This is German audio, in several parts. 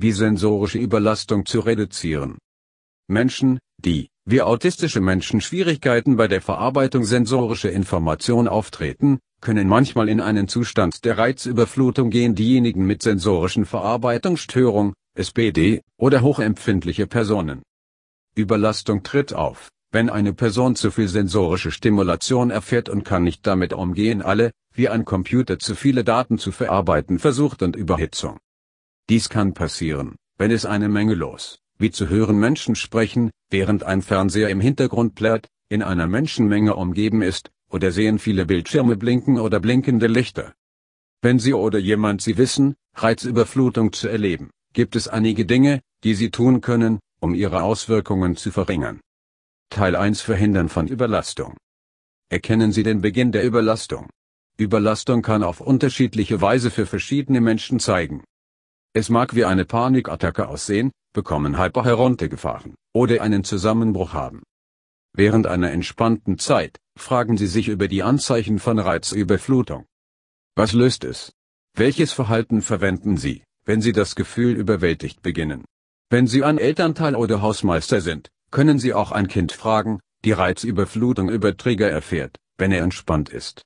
wie sensorische Überlastung zu reduzieren. Menschen, die, wie autistische Menschen Schwierigkeiten bei der Verarbeitung sensorischer Information auftreten, können manchmal in einen Zustand der Reizüberflutung gehen. Diejenigen mit sensorischen Verarbeitungsstörung, SPD, oder hochempfindliche Personen. Überlastung tritt auf, wenn eine Person zu viel sensorische Stimulation erfährt und kann nicht damit umgehen alle, wie ein Computer zu viele Daten zu verarbeiten versucht und Überhitzung. Dies kann passieren, wenn es eine Menge los, wie zu hören Menschen sprechen, während ein Fernseher im Hintergrund plärrt, in einer Menschenmenge umgeben ist, oder sehen viele Bildschirme blinken oder blinkende Lichter. Wenn Sie oder jemand Sie wissen, Reizüberflutung zu erleben, gibt es einige Dinge, die Sie tun können, um ihre Auswirkungen zu verringern. Teil 1 Verhindern von Überlastung. Erkennen Sie den Beginn der Überlastung. Überlastung kann auf unterschiedliche Weise für verschiedene Menschen zeigen, es mag wie eine Panikattacke aussehen, bekommen Hyper heruntergefahren oder einen Zusammenbruch haben. Während einer entspannten Zeit fragen Sie sich über die Anzeichen von Reizüberflutung. Was löst es? Welches Verhalten verwenden Sie, wenn Sie das Gefühl überwältigt beginnen? Wenn Sie ein Elternteil oder Hausmeister sind, können Sie auch ein Kind fragen, die Reizüberflutung über Trigger erfährt, wenn er entspannt ist.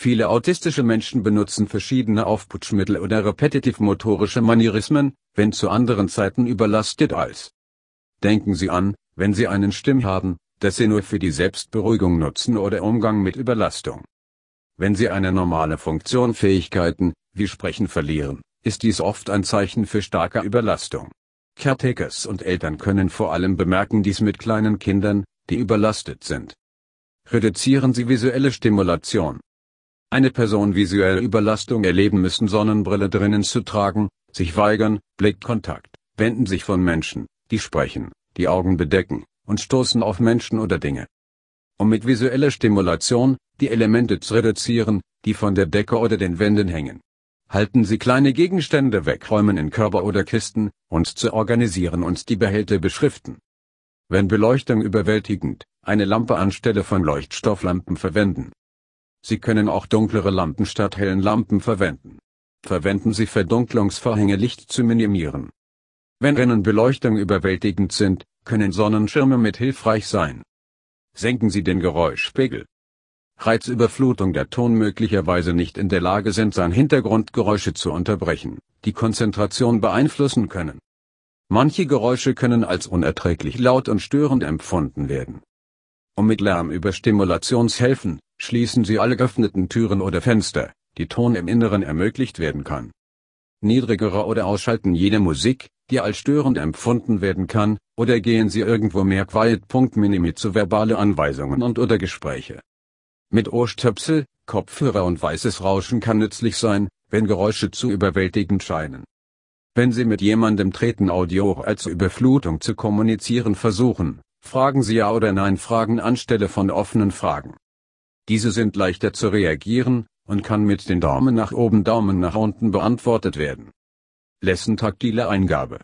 Viele autistische Menschen benutzen verschiedene Aufputschmittel oder repetitiv-motorische Manierismen, wenn zu anderen Zeiten überlastet als. Denken Sie an, wenn Sie einen Stimm haben, dass Sie nur für die Selbstberuhigung nutzen oder Umgang mit Überlastung. Wenn Sie eine normale Funktion Fähigkeiten, wie Sprechen verlieren, ist dies oft ein Zeichen für starke Überlastung. Caretakers und Eltern können vor allem bemerken dies mit kleinen Kindern, die überlastet sind. Reduzieren Sie visuelle Stimulation eine Person visuelle Überlastung erleben müssen Sonnenbrille drinnen zu tragen, sich weigern, Blickkontakt, wenden sich von Menschen, die sprechen, die Augen bedecken, und stoßen auf Menschen oder Dinge. Um mit visueller Stimulation, die Elemente zu reduzieren, die von der Decke oder den Wänden hängen. Halten Sie kleine Gegenstände wegräumen in Körper oder Kisten, uns zu organisieren und die Behälter beschriften. Wenn Beleuchtung überwältigend, eine Lampe anstelle von Leuchtstofflampen verwenden. Sie können auch dunklere Lampen statt hellen Lampen verwenden. Verwenden Sie Verdunklungsvorhänge Licht zu minimieren. Wenn Rennenbeleuchtung überwältigend sind, können Sonnenschirme mit hilfreich sein. Senken Sie den Geräuschpegel. Reizüberflutung der Ton möglicherweise nicht in der Lage sind, sein Hintergrundgeräusche zu unterbrechen, die Konzentration beeinflussen können. Manche Geräusche können als unerträglich laut und störend empfunden werden. Um mit Lärmüberstimulation helfen, Schließen Sie alle geöffneten Türen oder Fenster, die Ton im Inneren ermöglicht werden kann. Niedrigere oder ausschalten jede Musik, die als störend empfunden werden kann, oder gehen Sie irgendwo mehr Quiet.minimi zu verbale Anweisungen und oder Gespräche. Mit Ohrstöpsel, Kopfhörer und weißes Rauschen kann nützlich sein, wenn Geräusche zu überwältigend scheinen. Wenn Sie mit jemandem treten Audio als Überflutung zu kommunizieren versuchen, fragen Sie ja oder nein Fragen anstelle von offenen Fragen. Diese sind leichter zu reagieren, und kann mit den Daumen nach oben Daumen nach unten beantwortet werden. Lessen taktile Eingabe.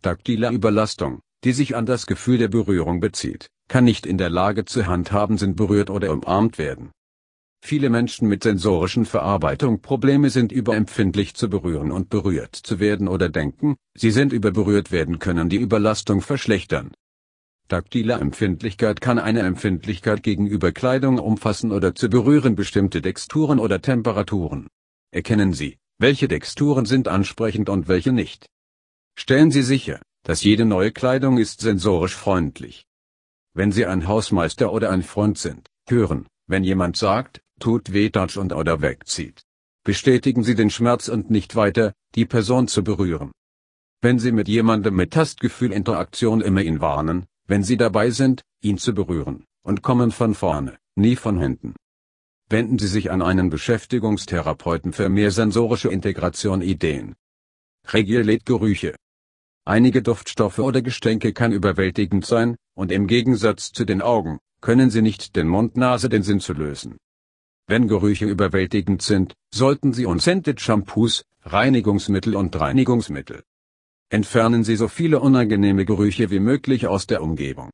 Taktile Überlastung, die sich an das Gefühl der Berührung bezieht, kann nicht in der Lage zu handhaben sind berührt oder umarmt werden. Viele Menschen mit sensorischen Verarbeitung Probleme sind überempfindlich zu berühren und berührt zu werden oder denken, sie sind überberührt werden können die Überlastung verschlechtern. Taktile Empfindlichkeit kann eine Empfindlichkeit gegenüber Kleidung umfassen oder zu berühren bestimmte Texturen oder Temperaturen. Erkennen Sie, welche Texturen sind ansprechend und welche nicht. Stellen Sie sicher, dass jede neue Kleidung ist sensorisch freundlich. Wenn Sie ein Hausmeister oder ein Freund sind, hören, wenn jemand sagt, tut weh touch und oder wegzieht. Bestätigen Sie den Schmerz und nicht weiter, die Person zu berühren. Wenn Sie mit jemandem mit Tastgefühl Interaktion immer ihn warnen, wenn sie dabei sind, ihn zu berühren, und kommen von vorne, nie von hinten. Wenden Sie sich an einen Beschäftigungstherapeuten für mehr sensorische Integration Ideen. Reguliert Gerüche. Einige Duftstoffe oder Gestänke kann überwältigend sein, und im Gegensatz zu den Augen, können sie nicht den Mund-Nase den Sinn zu lösen. Wenn Gerüche überwältigend sind, sollten sie unscented Shampoos, Reinigungsmittel und Reinigungsmittel Entfernen Sie so viele unangenehme Gerüche wie möglich aus der Umgebung.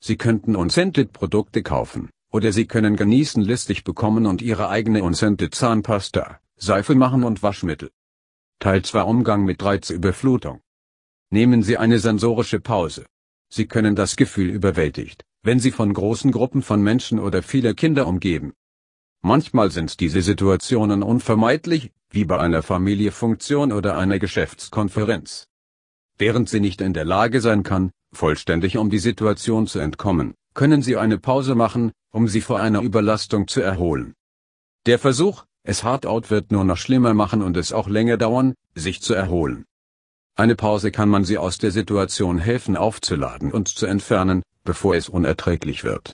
Sie könnten unscented Produkte kaufen, oder Sie können genießen listig bekommen und Ihre eigene unscented Zahnpasta, Seife machen und Waschmittel. Teil 2 Umgang mit Reizüberflutung. Nehmen Sie eine sensorische Pause. Sie können das Gefühl überwältigt, wenn Sie von großen Gruppen von Menschen oder viele Kinder umgeben. Manchmal sind diese Situationen unvermeidlich, wie bei einer Familiefunktion oder einer Geschäftskonferenz. Während sie nicht in der Lage sein kann, vollständig um die Situation zu entkommen, können sie eine Pause machen, um sie vor einer Überlastung zu erholen. Der Versuch, es hart out wird nur noch schlimmer machen und es auch länger dauern, sich zu erholen. Eine Pause kann man sie aus der Situation helfen aufzuladen und zu entfernen, bevor es unerträglich wird.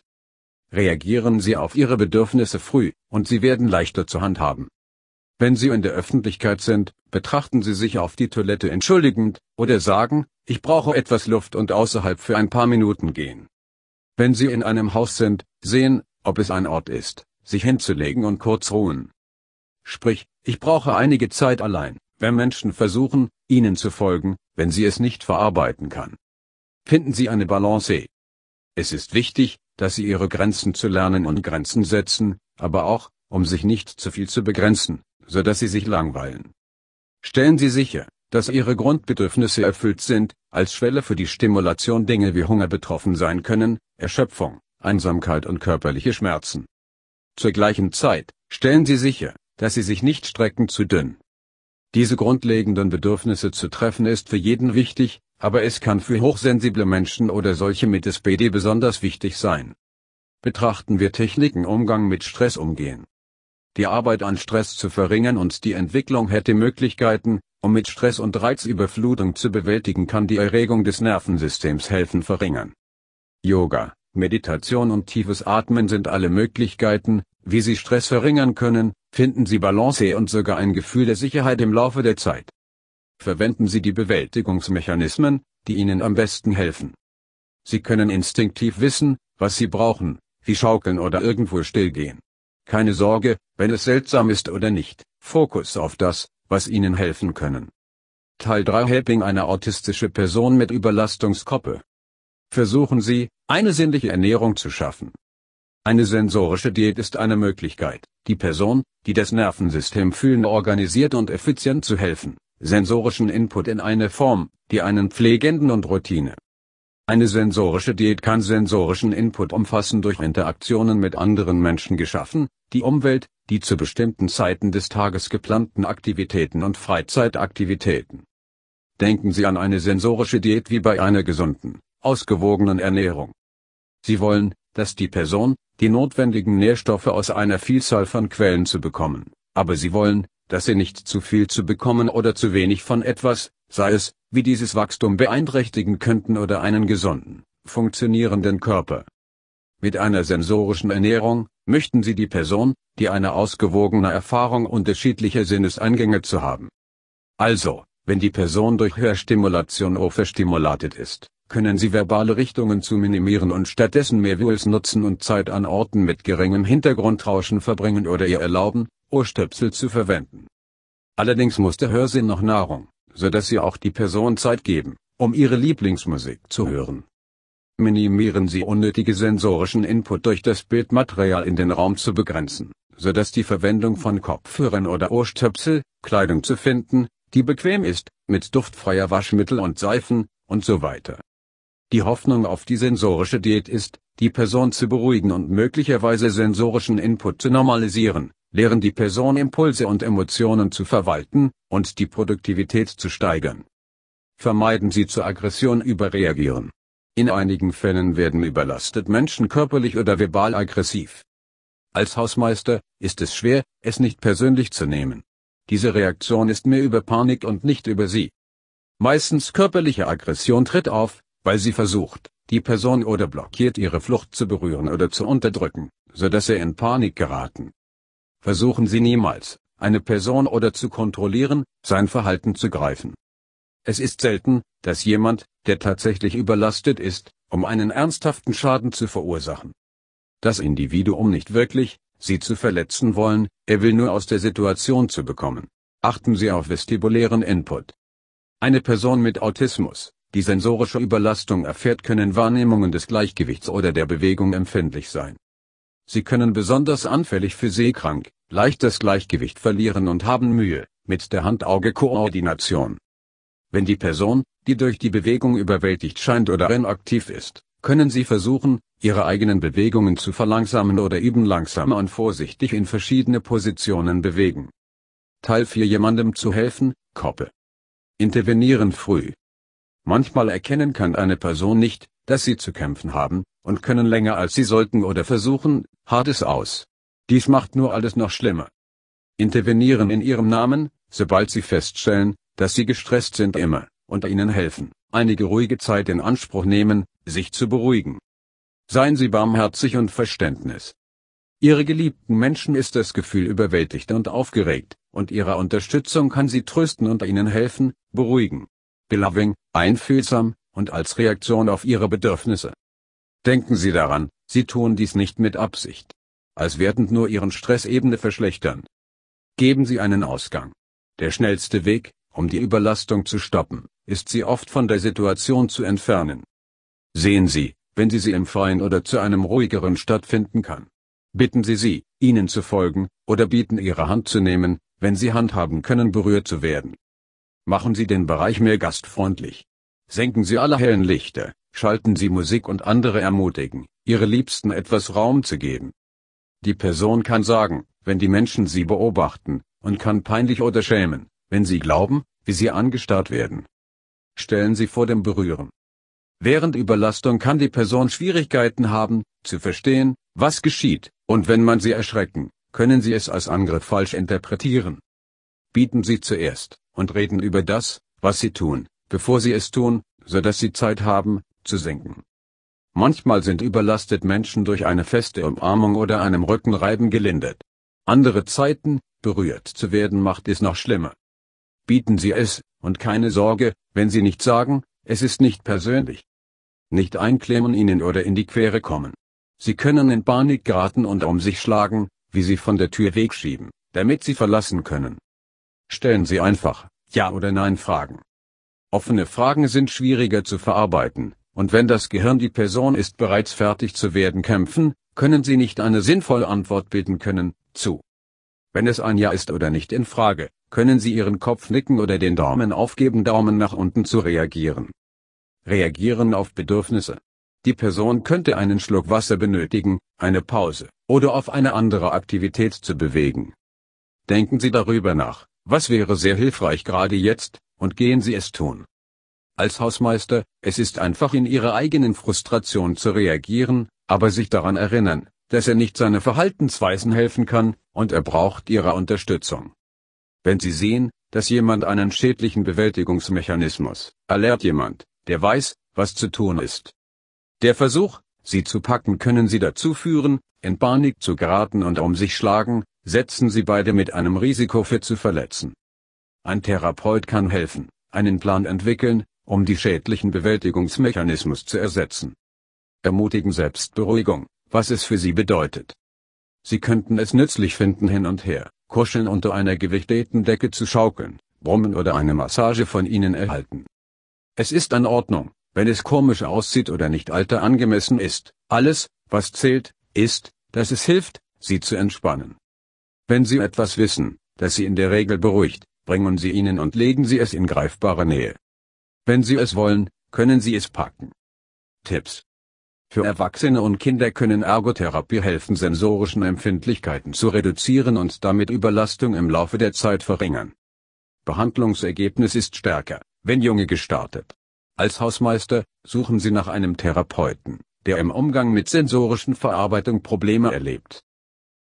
Reagieren Sie auf Ihre Bedürfnisse früh, und Sie werden leichter zu handhaben. Wenn Sie in der Öffentlichkeit sind, betrachten Sie sich auf die Toilette entschuldigend, oder sagen, ich brauche etwas Luft und außerhalb für ein paar Minuten gehen. Wenn Sie in einem Haus sind, sehen, ob es ein Ort ist, sich hinzulegen und kurz ruhen. Sprich, ich brauche einige Zeit allein, wenn Menschen versuchen, Ihnen zu folgen, wenn sie es nicht verarbeiten kann. Finden Sie eine Balance. Es ist wichtig, dass Sie Ihre Grenzen zu lernen und Grenzen setzen, aber auch, um sich nicht zu viel zu begrenzen, so dass sie sich langweilen. Stellen Sie sicher, dass Ihre Grundbedürfnisse erfüllt sind, als Schwelle für die Stimulation Dinge wie Hunger betroffen sein können, Erschöpfung, Einsamkeit und körperliche Schmerzen. Zur gleichen Zeit, stellen Sie sicher, dass Sie sich nicht strecken zu dünn. Diese grundlegenden Bedürfnisse zu treffen ist für jeden wichtig, aber es kann für hochsensible Menschen oder solche mit SPD besonders wichtig sein. Betrachten wir Techniken Umgang mit Stress umgehen die Arbeit an Stress zu verringern und die Entwicklung hätte Möglichkeiten, um mit Stress und Reizüberflutung zu bewältigen kann die Erregung des Nervensystems helfen verringern. Yoga, Meditation und tiefes Atmen sind alle Möglichkeiten, wie Sie Stress verringern können, finden Sie Balance und sogar ein Gefühl der Sicherheit im Laufe der Zeit. Verwenden Sie die Bewältigungsmechanismen, die Ihnen am besten helfen. Sie können instinktiv wissen, was Sie brauchen, wie schaukeln oder irgendwo stillgehen. Keine Sorge, wenn es seltsam ist oder nicht, Fokus auf das, was Ihnen helfen können. Teil 3 Helping eine autistische Person mit Überlastungskoppe. Versuchen Sie, eine sinnliche Ernährung zu schaffen. Eine sensorische Diät ist eine Möglichkeit, die Person, die das Nervensystem fühlen organisiert und effizient zu helfen, sensorischen Input in eine Form, die einen pflegenden und Routine eine sensorische Diät kann sensorischen Input umfassen durch Interaktionen mit anderen Menschen geschaffen, die Umwelt, die zu bestimmten Zeiten des Tages geplanten Aktivitäten und Freizeitaktivitäten. Denken Sie an eine sensorische Diät wie bei einer gesunden, ausgewogenen Ernährung. Sie wollen, dass die Person, die notwendigen Nährstoffe aus einer Vielzahl von Quellen zu bekommen, aber sie wollen, dass sie nicht zu viel zu bekommen oder zu wenig von etwas, sei es, wie dieses Wachstum beeinträchtigen könnten oder einen gesunden, funktionierenden Körper. Mit einer sensorischen Ernährung möchten Sie die Person, die eine ausgewogene Erfahrung unterschiedlicher Sinneseingänge zu haben. Also, wenn die Person durch Hörstimulation overstimulated ist, können Sie verbale Richtungen zu minimieren und stattdessen mehr Wills nutzen und Zeit an Orten mit geringem Hintergrundrauschen verbringen oder ihr erlauben, Ohrstöpsel zu verwenden. Allerdings muss der Hörsinn noch Nahrung, so dass Sie auch die Person Zeit geben, um Ihre Lieblingsmusik zu hören. Minimieren Sie unnötige sensorischen Input durch das Bildmaterial in den Raum zu begrenzen, so dass die Verwendung von Kopfhörern oder Ohrstöpsel, Kleidung zu finden, die bequem ist, mit duftfreier Waschmittel und Seifen, und so weiter. Die Hoffnung auf die sensorische Diät ist, die Person zu beruhigen und möglicherweise sensorischen Input zu normalisieren, lehren die Person Impulse und Emotionen zu verwalten und die Produktivität zu steigern. Vermeiden Sie zur Aggression überreagieren. In einigen Fällen werden überlastet Menschen körperlich oder verbal aggressiv. Als Hausmeister ist es schwer, es nicht persönlich zu nehmen. Diese Reaktion ist mehr über Panik und nicht über Sie. Meistens körperliche Aggression tritt auf, weil sie versucht, die Person oder blockiert ihre Flucht zu berühren oder zu unterdrücken, so dass er in Panik geraten Versuchen Sie niemals, eine Person oder zu kontrollieren, sein Verhalten zu greifen. Es ist selten, dass jemand, der tatsächlich überlastet ist, um einen ernsthaften Schaden zu verursachen. Das Individuum nicht wirklich, Sie zu verletzen wollen, er will nur aus der Situation zu bekommen. Achten Sie auf vestibulären Input. Eine Person mit Autismus, die sensorische Überlastung erfährt, können Wahrnehmungen des Gleichgewichts oder der Bewegung empfindlich sein. Sie können besonders anfällig für seekrank, leicht das Gleichgewicht verlieren und haben Mühe mit der Hand-Auge-Koordination. Wenn die Person, die durch die Bewegung überwältigt scheint oder inaktiv ist, können Sie versuchen, Ihre eigenen Bewegungen zu verlangsamen oder üben langsam und vorsichtig in verschiedene Positionen bewegen. Teil 4 Jemandem zu helfen, Koppe. Intervenieren früh. Manchmal erkennen kann eine Person nicht, dass sie zu kämpfen haben, und können länger als sie sollten oder versuchen, Hades aus. Dies macht nur alles noch schlimmer. Intervenieren in ihrem Namen, sobald sie feststellen, dass sie gestresst sind immer, und ihnen helfen, einige ruhige Zeit in Anspruch nehmen, sich zu beruhigen. Seien Sie barmherzig und Verständnis. Ihre geliebten Menschen ist das Gefühl überwältigt und aufgeregt, und Ihre Unterstützung kann Sie trösten und ihnen helfen, beruhigen. Beloving, einfühlsam, und als Reaktion auf Ihre Bedürfnisse. Denken Sie daran, Sie tun dies nicht mit Absicht. Als werdend nur Ihren Stressebene verschlechtern. Geben Sie einen Ausgang. Der schnellste Weg, um die Überlastung zu stoppen, ist sie oft von der Situation zu entfernen. Sehen Sie, wenn sie sie im Freien oder zu einem ruhigeren stattfinden kann. Bitten Sie sie, ihnen zu folgen, oder bieten Ihre Hand zu nehmen, wenn Sie handhaben können berührt zu werden. Machen Sie den Bereich mehr gastfreundlich. Senken Sie alle hellen Lichter, schalten Sie Musik und andere ermutigen, ihre Liebsten etwas Raum zu geben. Die Person kann sagen, wenn die Menschen sie beobachten, und kann peinlich oder schämen, wenn sie glauben, wie sie angestarrt werden. Stellen Sie vor dem Berühren. Während Überlastung kann die Person Schwierigkeiten haben, zu verstehen, was geschieht, und wenn man sie erschrecken, können sie es als Angriff falsch interpretieren. Bieten Sie zuerst, und reden über das, was Sie tun, bevor Sie es tun, so dass Sie Zeit haben, zu senken. Manchmal sind überlastet Menschen durch eine feste Umarmung oder einem Rückenreiben gelindert. Andere Zeiten, berührt zu werden macht es noch schlimmer. Bieten Sie es, und keine Sorge, wenn Sie nicht sagen, es ist nicht persönlich. Nicht einklemmen ihnen oder in die Quere kommen. Sie können in Panik geraten und um sich schlagen, wie sie von der Tür wegschieben, damit sie verlassen können. Stellen Sie einfach Ja oder Nein Fragen. Offene Fragen sind schwieriger zu verarbeiten, und wenn das Gehirn die Person ist bereits fertig zu werden kämpfen, können sie nicht eine sinnvolle Antwort bilden können, zu. Wenn es ein Ja ist oder nicht in Frage, können sie ihren Kopf nicken oder den Daumen aufgeben Daumen nach unten zu reagieren. Reagieren auf Bedürfnisse. Die Person könnte einen Schluck Wasser benötigen, eine Pause, oder auf eine andere Aktivität zu bewegen. Denken Sie darüber nach, was wäre sehr hilfreich gerade jetzt, und gehen Sie es tun als Hausmeister, es ist einfach in ihrer eigenen Frustration zu reagieren, aber sich daran erinnern, dass er nicht seine Verhaltensweisen helfen kann, und er braucht ihre Unterstützung. Wenn Sie sehen, dass jemand einen schädlichen Bewältigungsmechanismus, erlernt jemand, der weiß, was zu tun ist. Der Versuch, sie zu packen können sie dazu führen, in Panik zu geraten und um sich schlagen, setzen sie beide mit einem Risiko für zu verletzen. Ein Therapeut kann helfen, einen Plan entwickeln, um die schädlichen Bewältigungsmechanismus zu ersetzen. Ermutigen Selbstberuhigung, was es für Sie bedeutet. Sie könnten es nützlich finden hin und her, kuscheln unter einer gewichteten Decke zu schaukeln, brummen oder eine Massage von Ihnen erhalten. Es ist an Ordnung, wenn es komisch aussieht oder nicht alter angemessen ist, alles, was zählt, ist, dass es hilft, Sie zu entspannen. Wenn Sie etwas wissen, das Sie in der Regel beruhigt, bringen Sie ihnen und legen Sie es in greifbare Nähe. Wenn Sie es wollen, können Sie es packen. Tipps. Für Erwachsene und Kinder können Ergotherapie helfen, sensorischen Empfindlichkeiten zu reduzieren und damit Überlastung im Laufe der Zeit verringern. Behandlungsergebnis ist stärker, wenn junge gestartet. Als Hausmeister suchen Sie nach einem Therapeuten, der im Umgang mit sensorischen Verarbeitung Probleme erlebt.